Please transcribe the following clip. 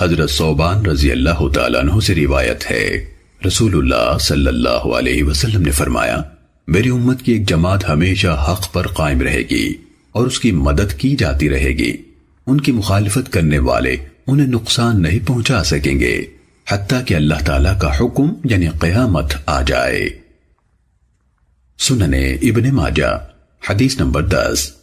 हजरत सोबान रजी अल्लाह तु से रिवायत है रसूलुल्लाह सल्लल्लाहु अलैहि वसल्लम ने फरमाया मेरी उम्मत की एक जमात हमेशा हक पर कायम रहेगी और उसकी मदद की जाती रहेगी उनकी मुखालफत करने वाले उन्हें नुकसान नहीं पहुंचा सकेंगे हत्ता कि अल्लाह ताला का हुक्म यानी कयामत आ जाए सुनने इबन माजा हदीस नंबर दस